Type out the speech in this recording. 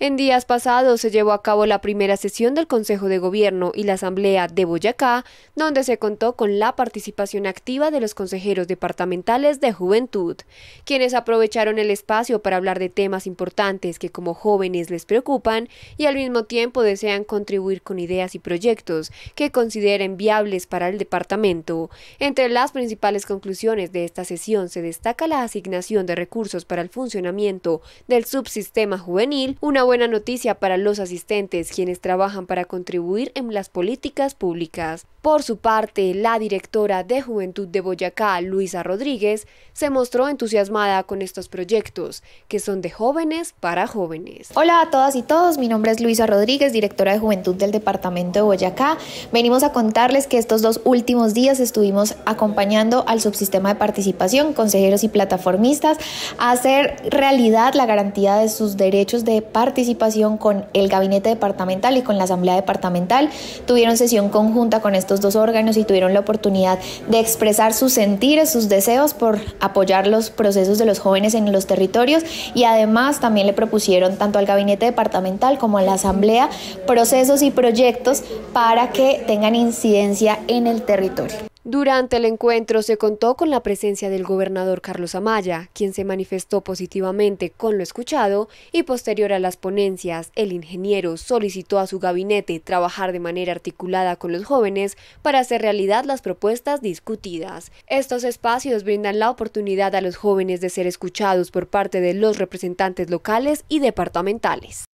En días pasados se llevó a cabo la primera sesión del Consejo de Gobierno y la Asamblea de Boyacá, donde se contó con la participación activa de los consejeros departamentales de Juventud, quienes aprovecharon el espacio para hablar de temas importantes que como jóvenes les preocupan y al mismo tiempo desean contribuir con ideas y proyectos que consideren viables para el departamento. Entre las principales conclusiones de esta sesión se destaca la asignación de recursos para el funcionamiento del subsistema juvenil, una buena noticia para los asistentes, quienes trabajan para contribuir en las políticas públicas. Por su parte, la directora de Juventud de Boyacá, Luisa Rodríguez, se mostró entusiasmada con estos proyectos, que son de jóvenes para jóvenes. Hola a todas y todos, mi nombre es Luisa Rodríguez, directora de Juventud del Departamento de Boyacá. Venimos a contarles que estos dos últimos días estuvimos acompañando al subsistema de participación, consejeros y plataformistas, a hacer realidad la garantía de sus derechos de participación con el Gabinete Departamental y con la Asamblea Departamental. Tuvieron sesión conjunta con estos dos órganos y tuvieron la oportunidad de expresar sus sentires, sus deseos por apoyar los procesos de los jóvenes en los territorios y además también le propusieron tanto al gabinete departamental como a la asamblea procesos y proyectos para que tengan incidencia en el territorio. Durante el encuentro se contó con la presencia del gobernador Carlos Amaya, quien se manifestó positivamente con lo escuchado y posterior a las ponencias, el ingeniero solicitó a su gabinete trabajar de manera articulada con los jóvenes para hacer realidad las propuestas discutidas. Estos espacios brindan la oportunidad a los jóvenes de ser escuchados por parte de los representantes locales y departamentales.